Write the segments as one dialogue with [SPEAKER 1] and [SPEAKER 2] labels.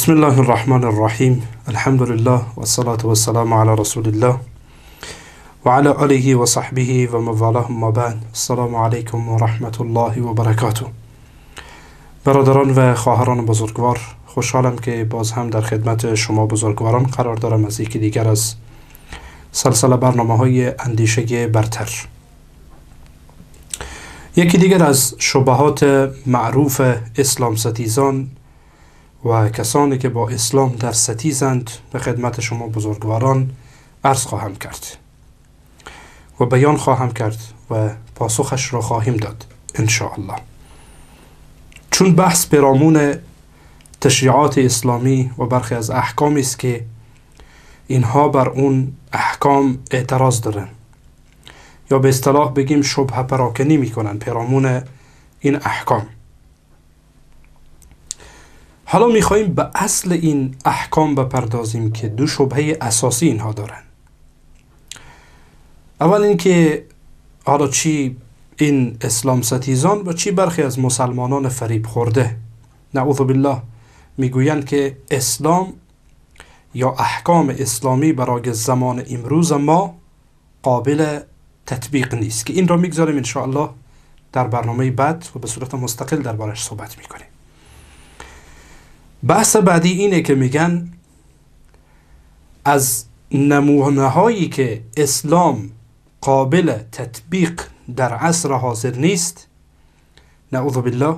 [SPEAKER 1] بسم الله الرحمن الرحیم الحمد لله و والسلام و علی رسول الله و علی آله و صحبه و مواله بعد السلام علیکم و رحمت الله و برکاته برادران و خواهران بزرگوار خوشحالم که باز هم در خدمت شما بزرگواران قرار دارم از یکی دیگر از سلسله برنامه های اندیشه برتر یکی دیگر از شبهات معروف اسلام ستیزان و کسانی که با اسلام در ستیزند به خدمت شما بزرگواران عرض خواهم کرد و بیان خواهم کرد و پاسخش را خواهیم داد الله چون بحث پیرامون تشریعات اسلامی و برخی از احکامی است که اینها بر اون احکام اعتراض دارن یا به اصطلاح بگیم شبه پراکنی میکنن پیرامون این احکام حالا میخواییم به اصل این احکام بپردازیم که دو شبهه اساسی اینها دارند اول اینکه حالا چی این اسلام ستیزان و چی برخی از مسلمانان فریب خورده نعوذ بالله میگویند که اسلام یا احکام اسلامی برای زمان امروز ما قابل تطبیق نیست که این را میگذاریم انشاءالله در برنامه بعد و به صورت مستقل دربارش صحبت میکنیم بحث بعدی اینه که میگن از نمونه هایی که اسلام قابل تطبیق در عصر حاضر نیست نعوذ بالله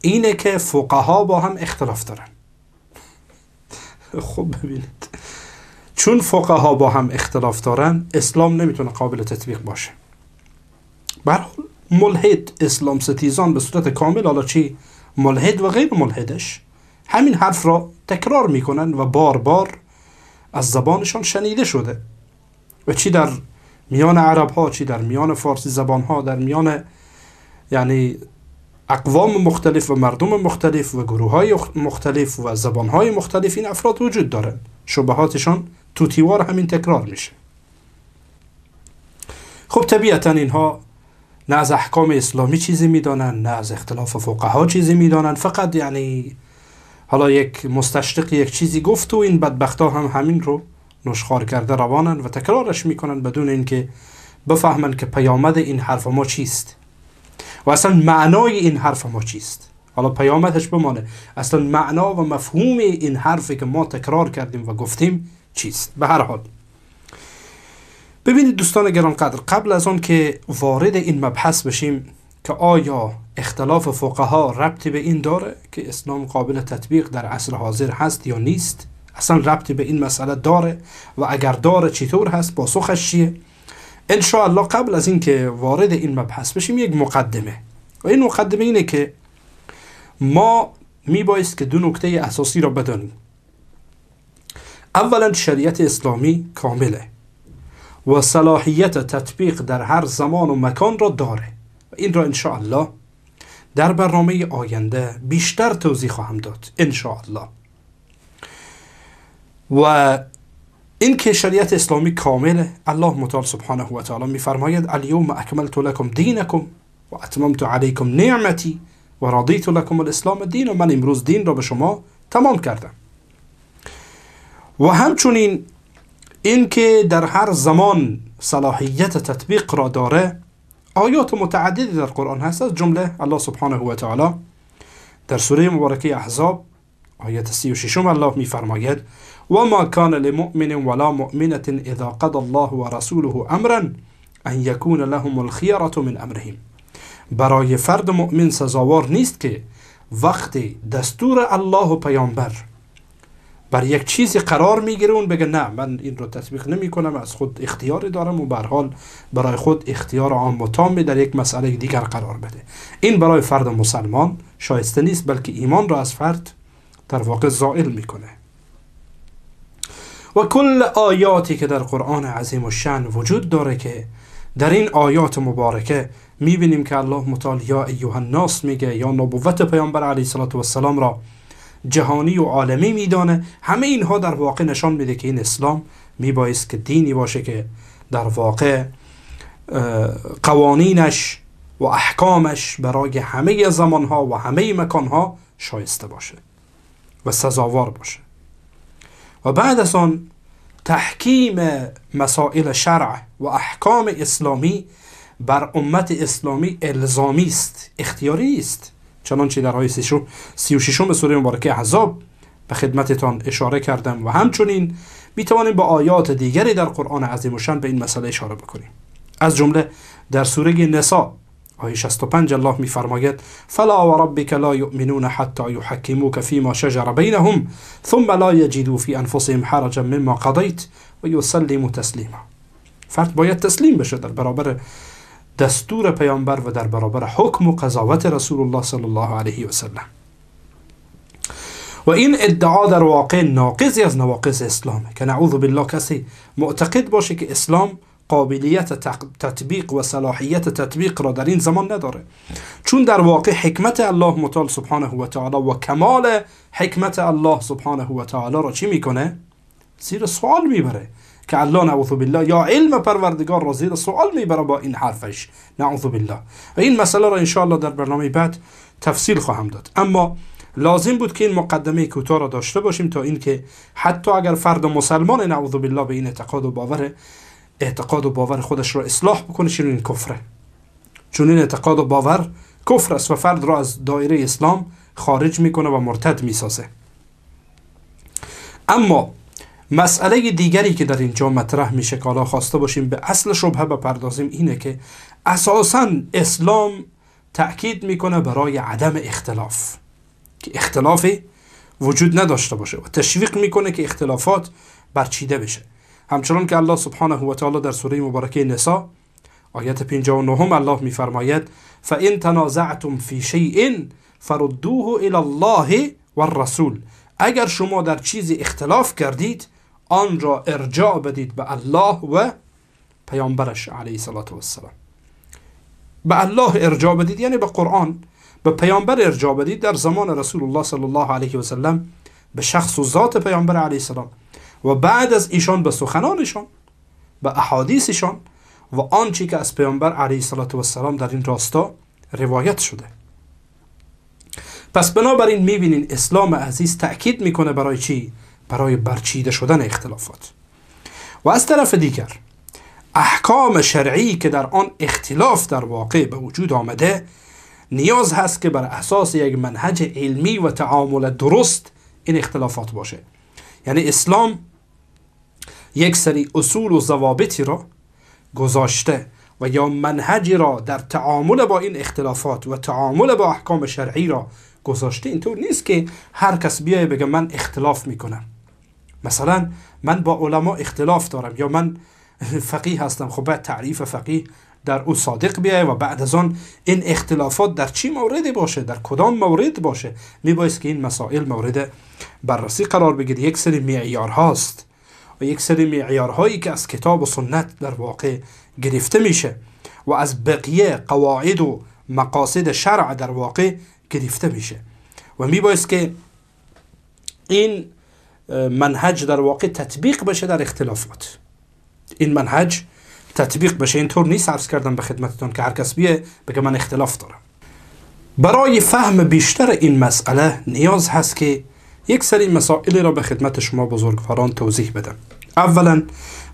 [SPEAKER 1] اینه که فقها با هم اختلاف دارن خب ببینید چون فقها با هم اختلاف دارن اسلام نمیتونه قابل تطبیق باشه برحال ملحد اسلام ستیزان به صورت کامل حالا چی ملحد و غیر ملحدش همین حرف را تکرار میکنن و بار بار از زبانشان شنیده شده و چی در میان عرب ها چی در میان فارسی زبان ها در میان یعنی اقوام مختلف و مردم مختلف و گروه های مختلف و زبان های مختلف این افراد وجود دارند شبهاتشان توتیوار همین تکرار میشه خب طبیعتا اینها نه از احکام اسلامی چیزی میدانند نه از اختلاف فقها چیزی میدانند فقط یعنی حالا یک مستشتق یک چیزی گفت و این بدبخت ها هم همین رو نشخار کرده روانند و تکرارش میکنن بدون اینکه بفهمن که پیامد این حرف ما چیست و اصلا معنای این حرف ما چیست حالا پیامدش بمانه اصلا معنا و مفهوم این حرفی که ما تکرار کردیم و گفتیم چیست به هر حال ببینید دوستان گرانقدر قبل از آن که وارد این مبحث بشیم که آیا اختلاف فقها ربطی به این داره که اسلام قابل تطبیق در عصر حاضر هست یا نیست اصلا ربطی به این مسئله داره و اگر داره چطور هست پاسخش چیه الله قبل از اینکه وارد این مبحث بشیم یک مقدمه و این مقدمه اینه که ما میبایست که دو نکته اساسی را بدانیم اولا شریعت اسلامی کامله و صلاحیت تطبیق در هر زمان و مکان را داره و این را الله در برنامه آینده بیشتر توضیح خواهم داد ان الله و اینکه شریعت اسلامی کامل، الله متعال سبحانه و تعالی میفرماید الیوم اکملت لکم دینکم و اتممت علیکم نعمتی و رضیت لکم الاسلام دین و من امروز دین را به شما تمام کردم و همچنین اینکه در هر زمان صلاحیت تطبیق را داره آیات متعددی در قرآن هست از جمله الله سبحانه و تعالی در سوره مبارکه احزاب آیت 36 الله میفرماید و ما کان لمؤمن ولا مؤمنة اذا قد الله و رسوله امرا ان یکون لهم الخيرة من امرهم برای فرد مؤمن سزاوار نیست که وقتی دستور الله و پیامبر بر یک چیزی قرار میگیره اون بگه نه من این رو تطبیق نمی کنم از خود اختیاری دارم و بر حال برای خود اختیار عام و تام در یک مسئله دیگر قرار بده این برای فرد مسلمان شایسته نیست بلکه ایمان را از فرد در واقع زائل میکنه و کل آیاتی که در قرآن عظیم و شن وجود داره که در این آیات مبارکه میبینیم که الله متعال یا ایوه الناس میگه یا نبوت پیامبر علیه السلام را جهانی و عالمی میدانه همه اینها در واقع نشان میده که این اسلام میبایست که دینی باشه که در واقع قوانینش و احکامش برای همه زمانها و همه مکانها شایسته باشه و سزاوار باشه و بعد از آن تحکیم مسائل شرع و احکام اسلامی بر امت اسلامی الزامی است اختیاری است چنانچه در آیه 36 سوره مبارکه احزاب به خدمتتان اشاره کردم و همچنین می توانیم با آیات دیگری در قرآن عظیم و به این مسئله اشاره بکنیم از جمله در سوره نساء آیه 65 الله میفرماید فلا و ربک لا یؤمنون حتی یحکموک ما شجر بینهم ثم لا یجدوا فی انفسهم حرجا مما قضیت و یسلموا تسلیما فرد باید تسلیم بشه در برابر دستور پیامبر و در برابر حکم و قضاوت رسول الله صلی الله علیه و سلم و این ادعا در واقع ناقضی از نواقض اسلامه که نعوذ بالله کسی معتقد باشه که اسلام قابلیت تطبیق و صلاحیت تطبیق را در این زمان نداره چون در واقع حکمت الله متعال سبحانه و تعالی و کمال حکمت الله سبحانه و تعالی را چی میکنه؟ زیر سوال میبره که الله نعوذ بالله یا علم پروردگار را زیر سوال میبره با این حرفش نعوذ بالله و این مسئله را انشاءالله در برنامه بعد تفصیل خواهم داد اما لازم بود که این مقدمه کوتاه را داشته باشیم تا اینکه حتی اگر فرد مسلمان نعوذ بالله به این اعتقاد و باور اعتقاد و باور خودش را اصلاح بکنه چون این کفره چون این اعتقاد و باور کفر است و فرد را از دایره اسلام خارج میکنه و مرتد میسازه اما مسئله دیگری که در اینجا مطرح میشه که حالا خواسته باشیم به اصل شبهه بپردازیم اینه که اساسا اسلام تأکید میکنه برای عدم اختلاف که اختلافی وجود نداشته باشه و تشویق میکنه که اختلافات برچیده بشه همچنان که الله سبحانه و تعالی در سوره مبارکه نسا آیت 59 الله میفرماید فان تنازعتم فی شیء فردوه الی الله والرسول اگر شما در چیزی اختلاف کردید آن را ارجاع بدید به الله و پیامبرش علیه صلات و السلام به الله ارجاع بدید یعنی به قرآن به پیامبر ارجاع بدید در زمان رسول الله صلی الله علیه و سلم به شخص و ذات پیامبر علیه السلام و بعد از ایشان به سخنانشان به احادیثشان و آنچه که از پیامبر علیه صلات و السلام در این راستا روایت شده پس بنابراین میبینین اسلام عزیز تأکید میکنه برای چی؟ برای برچیده شدن اختلافات و از طرف دیگر احکام شرعی که در آن اختلاف در واقع به وجود آمده نیاز هست که بر اساس یک منهج علمی و تعامل درست این اختلافات باشه یعنی اسلام یک سری اصول و ضوابطی را گذاشته و یا منهجی را در تعامل با این اختلافات و تعامل با احکام شرعی را گذاشته اینطور نیست که هر کس بیای بگه من اختلاف میکنم مثلا من با علما اختلاف دارم یا من فقیه هستم خب باید تعریف فقیه در او صادق بیایه و بعد از آن این اختلافات در چی موردی باشه در کدام مورد باشه میبایست که این مسائل مورد بررسی قرار بگیره یک سری معیار هاست و یک سری معیار هایی که از کتاب و سنت در واقع گرفته میشه و از بقیه قواعد و مقاصد شرع در واقع گرفته میشه و بایست که این منهج در واقع تطبیق بشه در اختلافات این منهج تطبیق بشه اینطور نیست عرض کردم به خدمتتون که هر کس بیه بگه من اختلاف دارم برای فهم بیشتر این مسئله نیاز هست که یک سری مسائلی را به خدمت شما بزرگواران توضیح بدم اولا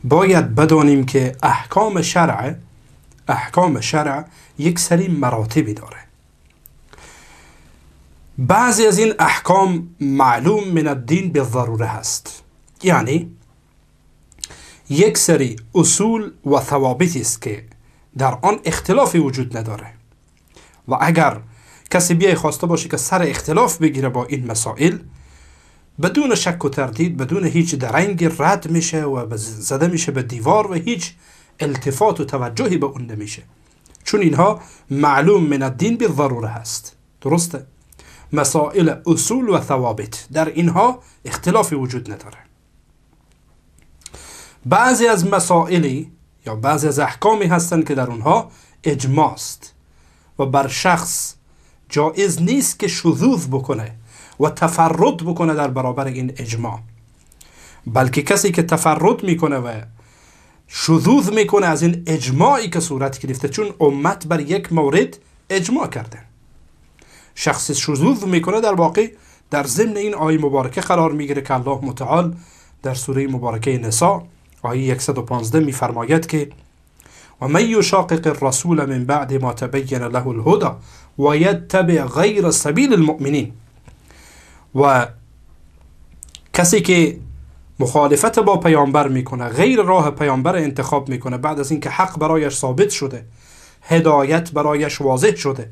[SPEAKER 1] باید بدانیم که احکام شرع احکام شرع یک سری مراتبی داره بعضی از این احکام معلوم من الدین به ضروره هست یعنی یک سری اصول و ثوابتی است که در آن اختلافی وجود نداره و اگر کسی بیای خواسته باشه که سر اختلاف بگیره با این مسائل بدون شک و تردید بدون هیچ درنگی رد میشه و زده میشه به دیوار و هیچ التفات و توجهی به اون نمیشه چون اینها معلوم من الدین به ضروره هست درسته مسائل اصول و ثوابت در اینها اختلافی وجود نداره بعضی از مسائلی یا بعضی از احکامی هستند که در اونها اجماست و بر شخص جایز نیست که شذوذ بکنه و تفرد بکنه در برابر این اجماع بلکه کسی که تفرد میکنه و شذوذ میکنه از این اجماعی که صورت گرفته چون امت بر یک مورد اجماع کرده شخص شذوذ میکنه در واقع در ضمن این آیه مبارکه قرار میگیره که الله متعال در سوره مبارکه نساء آیه 115 میفرماید که و من یشاقق الرسول من بعد ما تبین له الهدى و یتبع غیر سبیل المؤمنین و کسی که مخالفت با پیامبر میکنه غیر راه پیامبر انتخاب میکنه بعد از اینکه حق برایش ثابت شده هدایت برایش واضح شده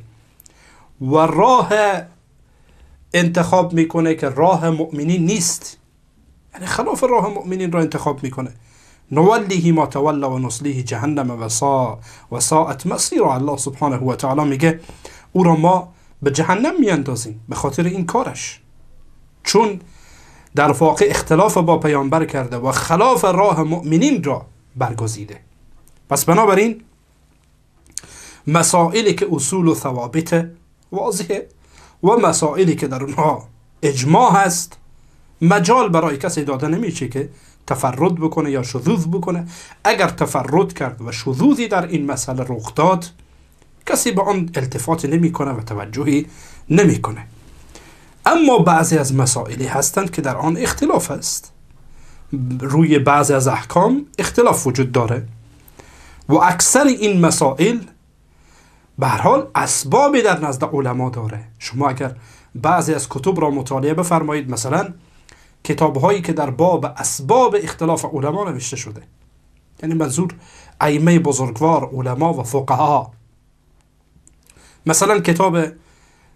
[SPEAKER 1] و راه انتخاب میکنه که راه مؤمنین نیست یعنی خلاف راه مؤمنین را انتخاب میکنه نولیه ما تولا و نسلیه جهنم و سا و ساعت الله سبحانه و تعالی میگه او را ما به جهنم میاندازیم به خاطر این کارش چون در واقع اختلاف با پیامبر کرده و خلاف راه مؤمنین را برگزیده پس بنابراین مسائلی که اصول و ثوابته واضحه و مسائلی که در اونها اجماع هست مجال برای کسی داده نمیشه که تفرد بکنه یا شذوذ بکنه اگر تفرد کرد و شذوذی در این مسئله رخ داد کسی به آن التفات نمیکنه و توجهی نمیکنه اما بعضی از مسائلی هستند که در آن اختلاف است روی بعضی از احکام اختلاف وجود داره و اکثر این مسائل به حال اسبابی در نزد علما داره شما اگر بعضی از کتب را مطالعه بفرمایید مثلا کتاب هایی که در باب اسباب اختلاف علما نوشته شده یعنی منظور ائمه بزرگوار علما و فقها مثلا کتاب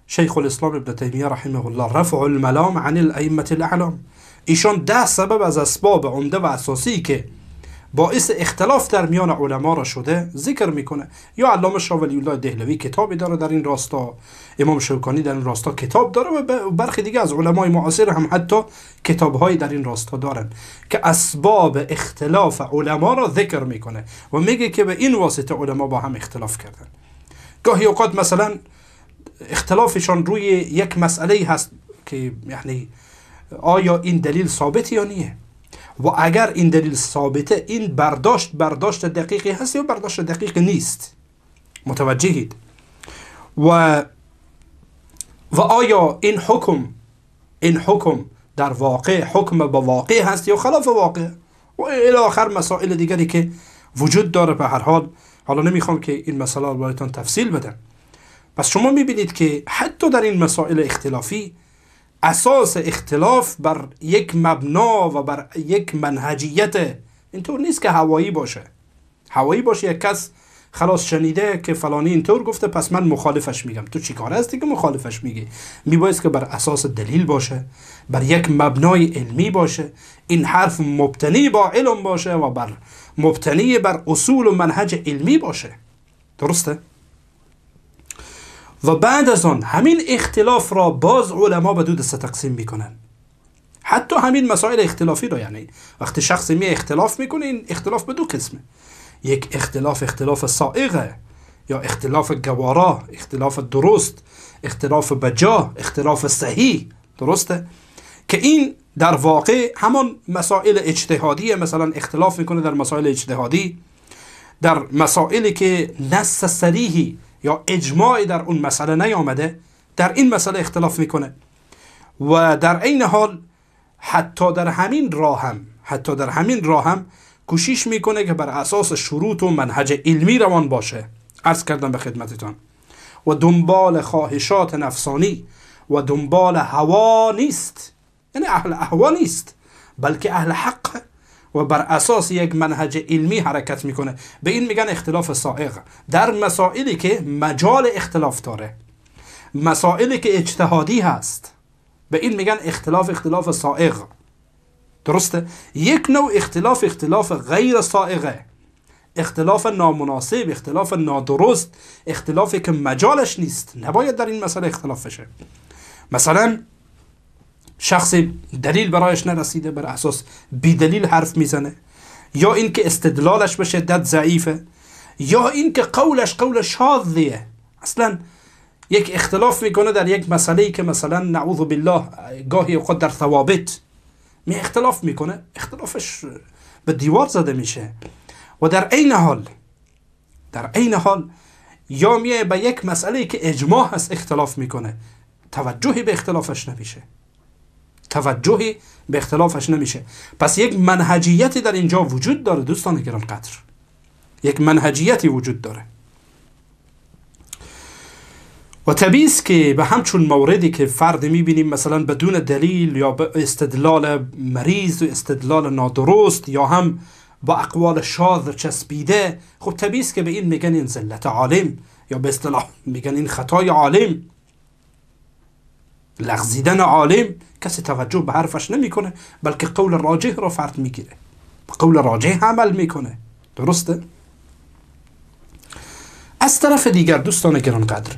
[SPEAKER 1] شیخ الاسلام ابن تیمیه رحمه الله رفع الملام عن الائمه الاعلام ایشان ده سبب از اسباب عمده و اساسی که باعث اختلاف در میان علما را شده ذکر میکنه یا علامه شاه ولی الله دهلوی کتابی داره در این راستا امام شوکانی در این راستا کتاب داره و برخی دیگه از علمای معاصر هم حتی کتابهایی در این راستا دارن که اسباب اختلاف علما را ذکر میکنه و میگه که به این واسطه علما با هم اختلاف کردن گاهی اوقات مثلا اختلافشان روی یک مسئله هست که یعنی آیا این دلیل ثابت یا نیه و اگر این دلیل ثابته این برداشت برداشت دقیقی هست یا برداشت دقیق نیست متوجهید و و آیا این حکم این حکم در واقع حکم با واقع هست یا خلاف واقع و آخر مسائل دیگری که وجود داره به هر حال حالا نمیخوام که این مسئله رو برایتان تفصیل بدم پس شما میبینید که حتی در این مسائل اختلافی اساس اختلاف بر یک مبنا و بر یک منهجیت اینطور نیست که هوایی باشه هوایی باشه یک کس خلاص شنیده که فلانی اینطور گفته پس من مخالفش میگم تو چیکار هستی که مخالفش میگی میبایست که بر اساس دلیل باشه بر یک مبنای علمی باشه این حرف مبتنی با علم باشه و بر مبتنی بر اصول و منهج علمی باشه درسته و بعد از آن همین اختلاف را باز علما به دو دسته تقسیم میکنن حتی همین مسائل اختلافی را یعنی وقتی شخص می اختلاف میکنه این اختلاف به دو قسمه یک اختلاف اختلاف سائقه یا اختلاف گوارا اختلاف درست اختلاف بجا اختلاف صحیح درسته که این در واقع همان مسائل اجتهادی مثلا اختلاف میکنه در مسائل اجتهادی در مسائلی که نص سریحی یا اجماعی در اون مسئله نیامده در این مسئله اختلاف میکنه و در عین حال حتی در همین راه هم حتی در همین راه هم کوشش میکنه که بر اساس شروط و منهج علمی روان باشه عرض کردم به خدمتتان و دنبال خواهشات نفسانی و دنبال هوا نیست یعنی اهل اهوا نیست بلکه اهل حق و بر اساس یک منهج علمی حرکت میکنه به این میگن اختلاف سائق در مسائلی که مجال اختلاف داره مسائلی که اجتهادی هست به این میگن اختلاف اختلاف سائق درسته یک نوع اختلاف اختلاف غیر سائقه اختلاف نامناسب اختلاف نادرست اختلافی که مجالش نیست نباید در این مسئله اختلاف بشه مثلا شخص دلیل برایش نرسیده بر اساس بیدلیل حرف میزنه یا اینکه استدلالش به شدت ضعیفه یا اینکه قولش قول شاذیه اصلا یک اختلاف میکنه در یک مسئله که مثلا نعوذ بالله گاهی خود در ثوابت می اختلاف میکنه اختلافش به دیوار زده میشه و در عین حال در عین حال یا میه به یک مسئله که اجماع هست اختلاف میکنه توجهی به اختلافش نمیشه توجهی به اختلافش نمیشه پس یک منهجیتی در اینجا وجود داره دوستان گران قدر یک منهجیتی وجود داره و تبیس که به همچون موردی که فرد میبینیم مثلا بدون دلیل یا به استدلال مریض و استدلال نادرست یا هم با اقوال شاذ چسبیده خب تبیس که به این میگن این زلت عالم یا به اصطلاح میگن این خطای عالم لغزیدن عالم کسی توجه به حرفش نمیکنه بلکه قول راجه را فرد میگیره قول راجه عمل میکنه درسته از طرف دیگر دوستان گرانقدر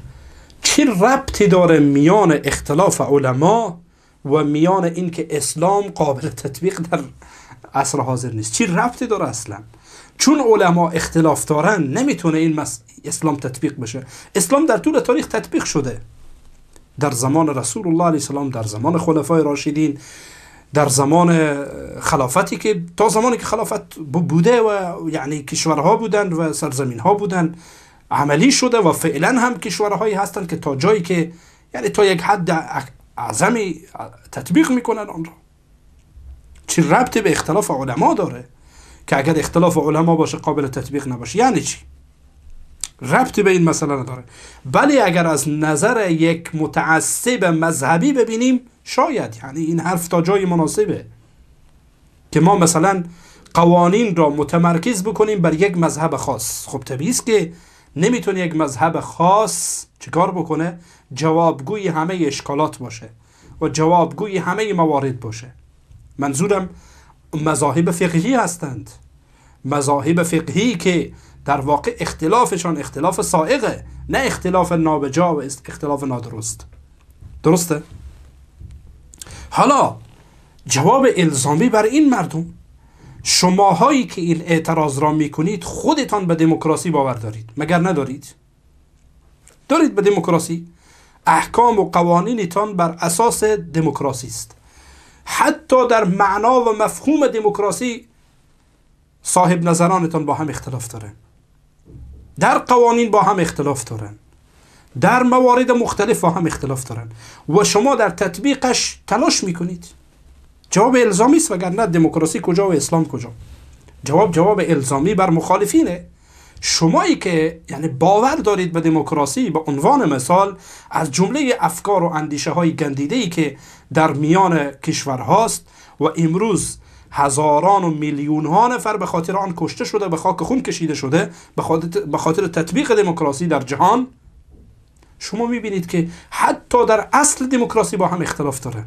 [SPEAKER 1] چه ربطی داره میان اختلاف علما و میان اینکه اسلام قابل تطبیق در عصر حاضر نیست چی ربطی داره اصلا چون علما اختلاف دارن نمیتونه این مس... اسلام تطبیق بشه اسلام در طول تاریخ تطبیق شده در زمان رسول الله علیه السلام در زمان خلفای راشدین در زمان خلافتی که تا زمانی که خلافت بوده و یعنی کشورها بودن و سرزمین ها بودند عملی شده و فعلا هم کشورهایی هستند که تا جایی که یعنی تا یک حد اعظمی تطبیق میکنن آن را چه ربط به اختلاف علما داره که اگر اختلاف علما باشه قابل تطبیق نباشه یعنی چی ربطی به این مسئله نداره بلی اگر از نظر یک متعصب مذهبی ببینیم شاید یعنی این حرف تا جای مناسبه که ما مثلا قوانین را متمرکز بکنیم بر یک مذهب خاص خب طبیعی است که نمیتونه یک مذهب خاص چیکار بکنه جوابگوی همه اشکالات باشه و جوابگوی همه موارد باشه منظورم مذاهب فقهی هستند مذاهب فقهی که در واقع اختلافشان اختلاف سائقه نه اختلاف نابجا و اختلاف نادرست درسته؟ حالا جواب الزامی بر این مردم شماهایی که این اعتراض را میکنید خودتان به دموکراسی باور دارید مگر ندارید دارید به دموکراسی احکام و قوانینتان بر اساس دموکراسی است حتی در معنا و مفهوم دموکراسی صاحب نظرانتان با هم اختلاف داره در قوانین با هم اختلاف دارن در موارد مختلف با هم اختلاف دارن و شما در تطبیقش تلاش میکنید جواب الزامی است وگرنه دموکراسی کجا و اسلام کجا جواب جواب الزامی بر مخالفینه شمایی که یعنی باور دارید به دموکراسی به عنوان مثال از جمله افکار و اندیشه های گندیده ای که در میان کشورهاست و امروز هزاران و میلیون ها نفر به خاطر آن کشته شده به خاک خون کشیده شده به خاطر تطبیق دموکراسی در جهان شما میبینید که حتی در اصل دموکراسی با هم اختلاف داره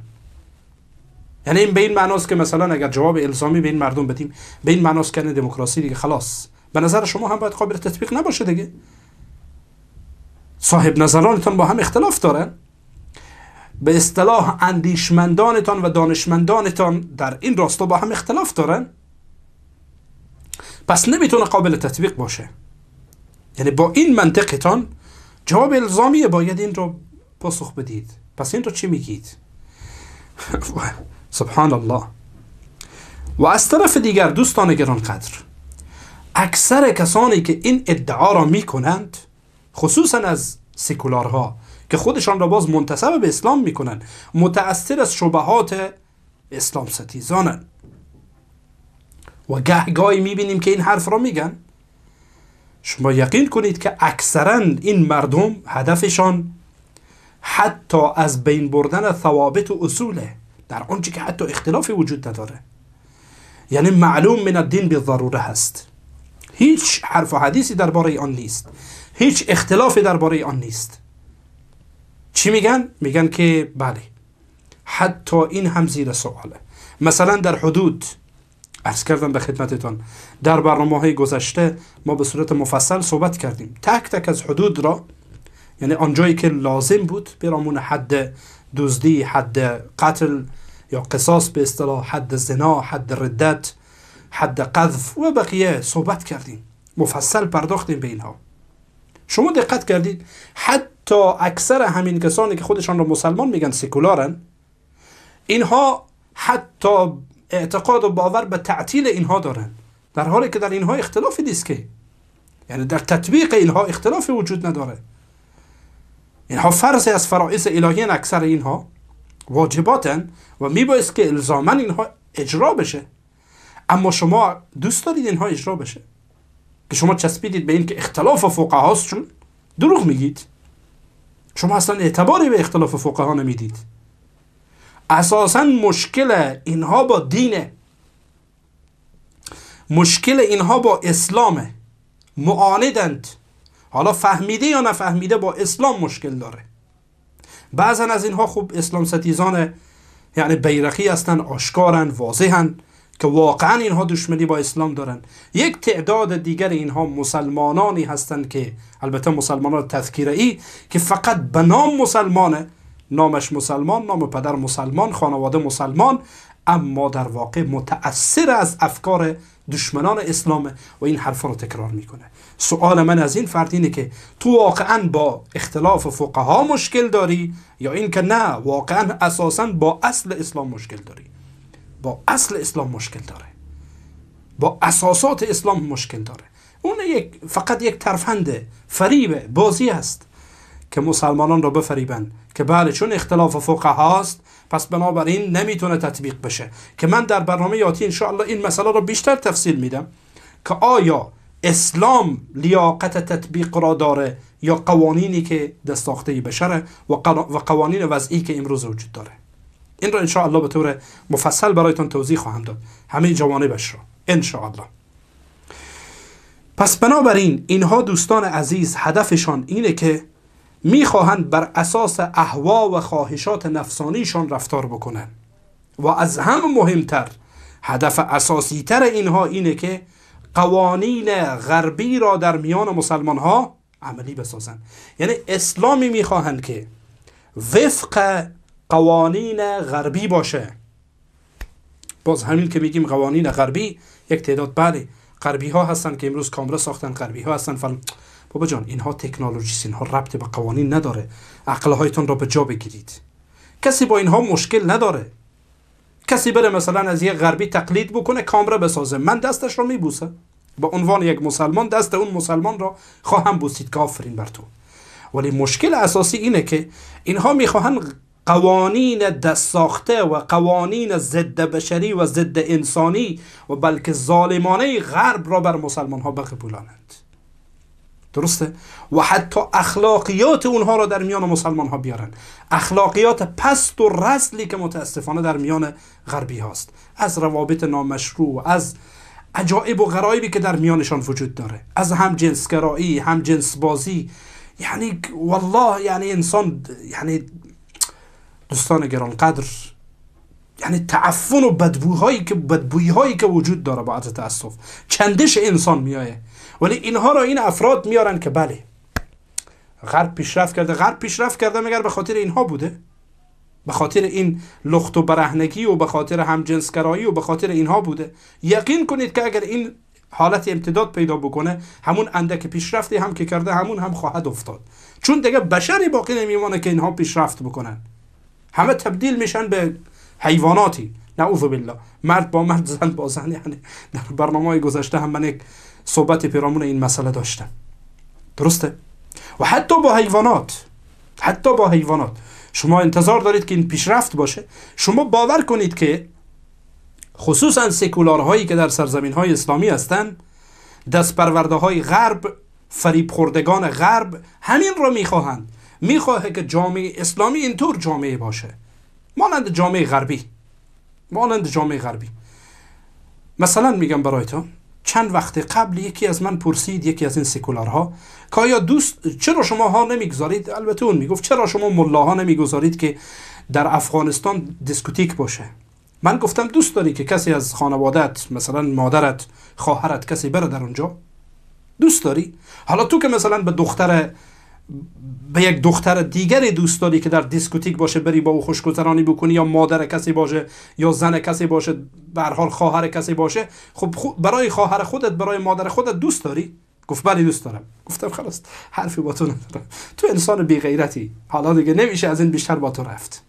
[SPEAKER 1] یعنی این به این معناست که مثلا اگر جواب الزامی به این مردم بدیم به این معناست که یعنی دموکراسی دیگه خلاص به نظر شما هم باید قابل تطبیق نباشه دیگه صاحب نظرانتان با هم اختلاف دارن به اصطلاح اندیشمندانتان و دانشمندانتان در این راستا با هم اختلاف دارن پس نمیتونه قابل تطبیق باشه یعنی با این منطقتان جواب الزامیه باید این رو پاسخ بدید پس این رو چی میگید سبحان الله و از طرف دیگر دوستان گرانقدر اکثر کسانی که این ادعا را میکنند خصوصا از سکولارها که خودشان را باز منتصب به اسلام میکنن متأثر از شبهات اسلام ستیزانن و گهگاهی میبینیم که این حرف را میگن شما یقین کنید که اکثرا این مردم هدفشان حتی از بین بردن ثوابت و اصوله در آنچه که حتی اختلافی وجود نداره یعنی معلوم من الدین به ضروره هست هیچ حرف و حدیثی درباره آن نیست هیچ اختلافی درباره آن نیست چی میگن؟ میگن که بله حتی این هم زیر سواله مثلا در حدود ارز کردم به خدمتتان در برنامه های گذشته ما به صورت مفصل صحبت کردیم تک تک از حدود را یعنی آنجایی که لازم بود برامون حد دزدی حد قتل یا قصاص به اصطلاح حد زنا حد ردت حد قذف و بقیه صحبت کردیم مفصل پرداختیم به اینها شما دقت کردید حتی اکثر همین کسانی که خودشان را مسلمان میگن سکولارن اینها حتی اعتقاد و باور به تعطیل اینها دارن در حالی که در اینها اختلافی نیست که یعنی در تطبیق اینها اختلافی وجود نداره اینها فرضی از فرائض الهی اکثر اینها واجباتن و میبایست که الزامن اینها اجرا بشه اما شما دوست دارید اینها اجرا بشه که شما چسبیدید به این که اختلاف چون دروغ میگید شما اصلا اعتباری به اختلاف فقها نمیدید اساسا مشکل اینها با دینه مشکل اینها با اسلامه معاندند حالا فهمیده یا نفهمیده با اسلام مشکل داره بعضا از اینها خوب اسلام ستیزان یعنی بیرقی هستن آشکارن واضحن که واقعا اینها دشمنی با اسلام دارن یک تعداد دیگر اینها مسلمانانی هستند که البته مسلمانان تذکیره ای که فقط به نام مسلمانه نامش مسلمان نام پدر مسلمان خانواده مسلمان اما در واقع متأثر از افکار دشمنان اسلامه و این حرف رو تکرار میکنه سوال من از این فرد اینه که تو واقعا با اختلاف فقها مشکل داری یا اینکه نه واقعا اساسا با اصل اسلام مشکل داری با اصل اسلام مشکل داره با اساسات اسلام مشکل داره اون یک فقط یک ترفند فریب بازی است که مسلمانان را بفریبند که بله چون اختلاف فقه هاست پس بنابراین نمیتونه تطبیق بشه که من در برنامه یاتی الله، این مسئله را بیشتر تفصیل میدم که آیا اسلام لیاقت تطبیق را داره یا قوانینی که دستاخته بشره و قوانین وضعی که امروز وجود داره این را انشاءالله به طور مفصل برایتان توضیح خواهم داد همه جوانبش را انشاءالله پس بنابراین اینها دوستان عزیز هدفشان اینه که میخواهند بر اساس اهوا و خواهشات نفسانیشان رفتار بکنن و از هم مهمتر هدف اساسی تر اینها اینه که قوانین غربی را در میان مسلمان ها عملی بسازند یعنی اسلامی میخواهند که وفق قوانین غربی باشه باز همین که میگیم قوانین غربی یک تعداد بله غربی ها هستن که امروز کامرا ساختن غربی ها هستن فلان بابا جان اینها تکنولوژیست ها ربط به قوانین نداره عقل هایتون را به جا بگیرید کسی با اینها مشکل نداره کسی بره مثلا از یه غربی تقلید بکنه کامرا بسازه من دستش رو میبوسم با عنوان یک مسلمان دست اون مسلمان را خواهم بوسید کافرین بر تو ولی مشکل اساسی اینه که اینها میخواهند قوانین دست ساخته و قوانین ضد بشری و ضد انسانی و بلکه ظالمانه غرب را بر مسلمان ها بقبولانند درسته و حتی اخلاقیات اونها را در میان مسلمان ها بیارن اخلاقیات پست و رسلی که متاسفانه در میان غربی هاست از روابط نامشروع از عجایب و غرایبی که در میانشان وجود داره از هم کرایی، هم جنس بازی یعنی والله یعنی انسان یعنی دوستان گرانقدر یعنی تعفن و بدبوهایی که بدبویی هایی که وجود داره با عرض تاسف چندش انسان میایه ولی اینها را این افراد میارن که بله غرب پیشرفت کرده غرب پیشرفت کرده مگر به خاطر اینها بوده به خاطر این لخت و برهنگی و به خاطر همجنسگرایی و به خاطر اینها بوده یقین کنید که اگر این حالت امتداد پیدا بکنه همون اندک پیشرفتی هم که کرده همون هم خواهد افتاد چون دیگه بشری باقی نمیمانه که اینها پیشرفت بکنن همه تبدیل میشن به حیواناتی نعوذ بالله مرد با مرد زن با زن یعنی در برنامه گذشته هم من یک صحبت پیرامون این مسئله داشتم درسته و حتی با حیوانات حتی با حیوانات شما انتظار دارید که این پیشرفت باشه شما باور کنید که خصوصا سکولارهایی که در سرزمین های اسلامی هستند دست پرورده های غرب فریب خوردگان غرب همین را میخواهند میخواهد که جامعه اسلامی اینطور جامعه باشه مانند جامعه غربی مانند جامعه غربی مثلا میگم برای تو چند وقت قبل یکی از من پرسید یکی از این سکولارها که آیا دوست چرا شما ها نمیگذارید البته اون میگفت چرا شما ملاها نمیگذارید که در افغانستان دیسکوتیک باشه من گفتم دوست داری که کسی از خانوادت مثلا مادرت خواهرت کسی بره در اونجا دوست داری حالا تو که مثلا به دختر به یک دختر دیگری دوست داری که در دیسکوتیک باشه بری با او خوشگذرانی بکنی یا مادر کسی باشه یا زن کسی باشه به حال خواهر کسی باشه خب برای خواهر خودت برای مادر خودت دوست داری گفت بله دوست دارم گفتم خلاص حرفی با تو ندارم تو انسان بی غیرتی حالا دیگه نمیشه از این بیشتر با تو رفت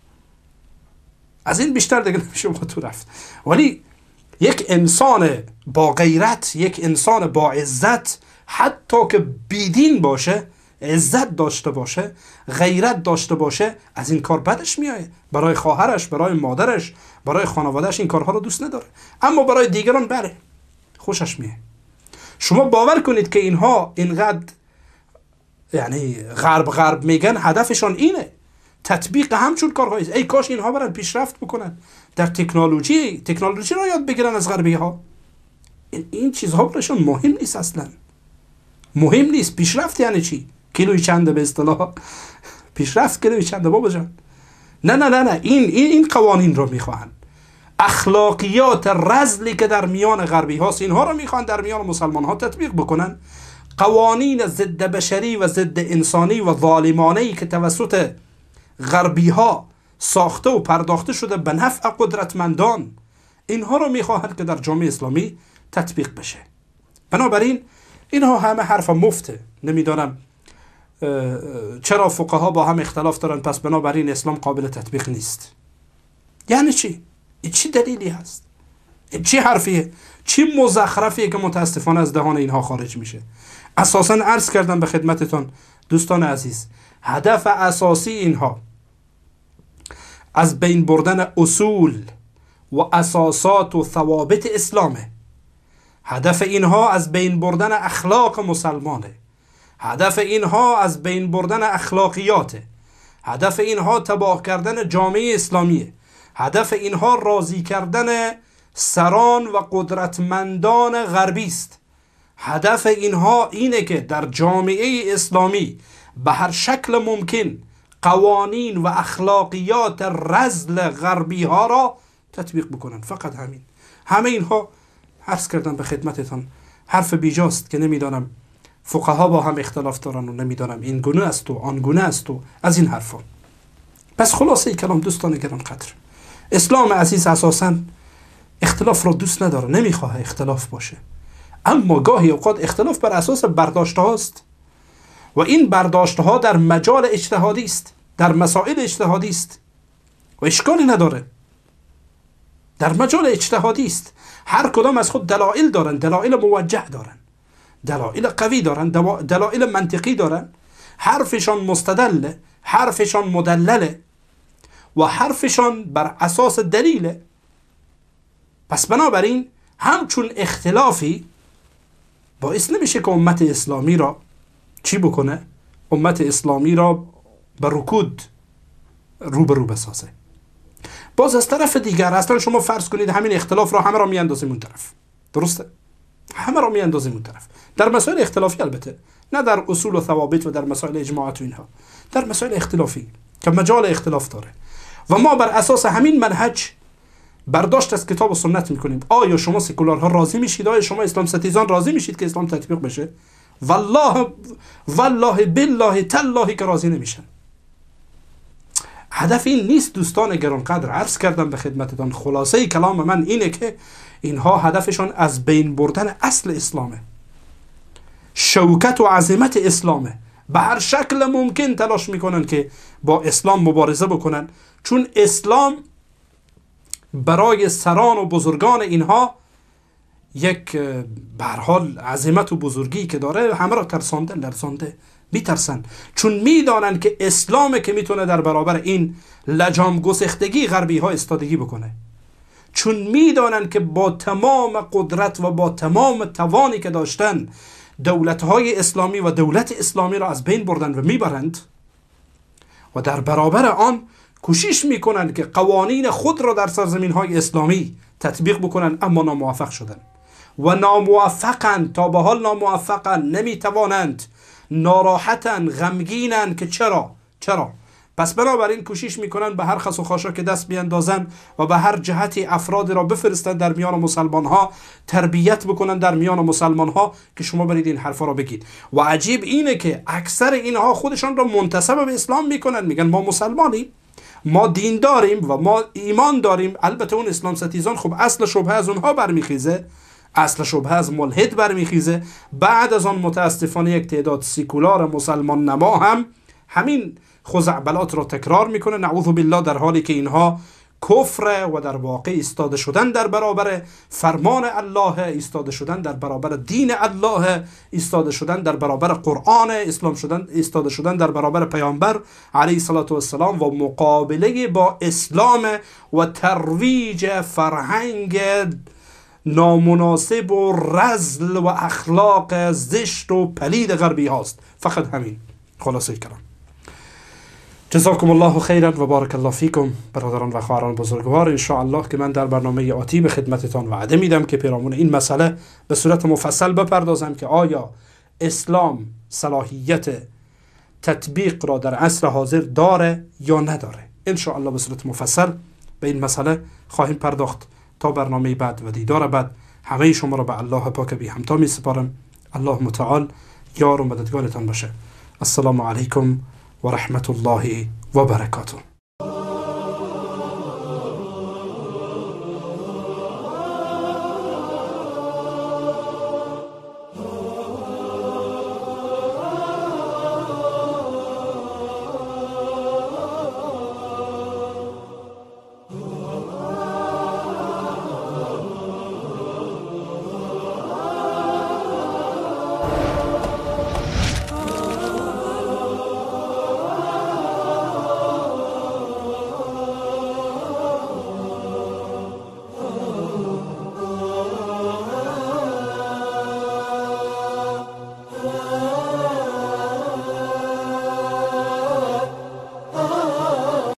[SPEAKER 1] از این بیشتر دیگه نمیشه با تو رفت ولی یک انسان با غیرت یک انسان با عزت حتی که بیدین باشه عزت داشته باشه غیرت داشته باشه از این کار بدش میایه برای خواهرش برای مادرش برای خانوادهش این کارها رو دوست نداره اما برای دیگران بره خوشش میه شما باور کنید که اینها اینقدر یعنی غرب غرب میگن هدفشان اینه تطبیق همچون کارهایی ای کاش اینها برن پیشرفت بکنن در تکنولوژی تکنولوژی رو یاد بگیرن از غربی ها این, چیزها مهم نیست اصلا مهم نیست پیشرفت یعنی چی کیلوی چنده به اصطلاح پیشرفت کیلوی چنده بابا جان نه نه نه نه این این, این قوانین رو میخواهند اخلاقیات رزلی که در میان غربی هاست اینها رو میخوان در میان مسلمان ها تطبیق بکنن قوانین ضد بشری و ضد انسانی و ظالمانه ای که توسط غربی ها ساخته و پرداخته شده به نفع قدرتمندان اینها رو میخواهند که در جامعه اسلامی تطبیق بشه بنابراین اینها همه حرف مفته نمیدانم چرا فقها با هم اختلاف دارن پس بنابراین اسلام قابل تطبیق نیست یعنی چی؟ این چی دلیلی هست؟ این چی حرفیه؟ چی مزخرفیه که متاسفانه از دهان اینها خارج میشه؟ اساسا عرض کردم به خدمتتان دوستان عزیز هدف اساسی اینها از بین بردن اصول و اساسات و ثوابت اسلامه هدف اینها از بین بردن اخلاق مسلمانه هدف اینها از بین بردن اخلاقیاته هدف اینها تباه کردن جامعه اسلامیه هدف اینها راضی کردن سران و قدرتمندان غربی است هدف اینها اینه که در جامعه اسلامی به هر شکل ممکن قوانین و اخلاقیات رزل غربی ها را تطبیق بکنن فقط همین همه اینها عرض کردم به خدمتتان حرف بیجاست که نمیدانم ها با هم اختلاف دارن و نمیدانم این گونه است و آن گونه است و از این حرفا پس خلاصه کلام دوستان گران قدر اسلام عزیز اساسا اختلاف را دوست نداره نمیخواه اختلاف باشه اما گاهی اوقات اختلاف بر اساس برداشت هاست و این برداشت ها در مجال اجتهادی است در مسائل اجتهادی است و اشکالی نداره در مجال اجتهادی است هر کدام از خود دلایل دارن دلایل موجه دارن دلایل قوی دارن دلایل منطقی دارن حرفشان مستدله حرفشان مدلله و حرفشان بر اساس دلیله پس بنابراین همچون اختلافی باعث نمیشه که امت اسلامی را چی بکنه؟ امت اسلامی را به رکود روبرو بسازه باز از طرف دیگر اصلا شما فرض کنید همین اختلاف را همه را میاندازیم اون طرف درسته؟ همه رو میاندازیم اون طرف در مسائل اختلافی البته نه در اصول و ثوابت و در مسائل اجماعات و اینها در مسائل اختلافی که مجال اختلاف داره و ما بر اساس همین منهج برداشت از کتاب و سنت میکنیم آیا شما سکولارها راضی میشید آیا شما اسلام ستیزان راضی میشید که اسلام تطبیق بشه والله والله بالله تالله که راضی نمیشن هدف این نیست دوستان گرانقدر عرض کردم به خدمتتان خلاصه کلام من اینه که اینها هدفشان از بین بردن اصل اسلامه شوکت و عظمت اسلامه به هر شکل ممکن تلاش میکنن که با اسلام مبارزه بکنن چون اسلام برای سران و بزرگان اینها یک برحال عظمت و بزرگی که داره همه را ترسانده لرزانده میترسن چون میدانن که اسلامه که میتونه در برابر این لجام گسختگی غربی ها استادگی بکنه چون میدانند که با تمام قدرت و با تمام توانی که داشتن دولتهای اسلامی و دولت اسلامی را از بین بردن و میبرند و در برابر آن کوشش میکنند که قوانین خود را در سرزمین های اسلامی تطبیق بکنند اما ناموفق شدند و ناموفقند تا به حال ناموفقند نمیتوانند ناراحتند غمگینند که چرا چرا پس بنابراین کوشش میکنن به هر خس و خاشا که دست بیندازن و به هر جهتی افراد را بفرستن در میان مسلمان ها تربیت بکنن در میان مسلمان ها که شما برید این حرفا را بگید و عجیب اینه که اکثر اینها خودشان را منتسب به اسلام میکنن میگن ما مسلمانیم ما دین داریم و ما ایمان داریم البته اون اسلام ستیزان خب اصل شبهه از اونها برمیخیزه اصل شبهه از ملحد برمیخیزه بعد از آن متاسفانه یک تعداد سیکولار مسلمان نما هم همین خزعبلات را تکرار میکنه نعوذ بالله در حالی که اینها کفر و در واقع ایستاده شدن در برابر فرمان الله ایستاده شدن در برابر دین الله ایستاده شدن در برابر قرآن اسلام شدن ایستاده شدن در برابر پیامبر علیه صلوات و السلام و مقابله با اسلام و ترویج فرهنگ نامناسب و رزل و اخلاق زشت و پلید غربی هاست فقط همین خلاصه کردم جزاکم الله خیرا و بارک الله فیکم برادران و خواهران بزرگوار ان الله که من در برنامه آتی به خدمتتان وعده میدم که پیرامون این مسئله به صورت مفصل بپردازم که آیا اسلام صلاحیت تطبیق را در عصر حاضر داره یا نداره ان الله به صورت مفصل به این مسئله خواهیم پرداخت تا برنامه بعد و دیدار بعد همه شما را به الله پاک بی همتا می سپارم الله متعال یار و مددگارتان باشه السلام علیکم ورحمة الله وبركاته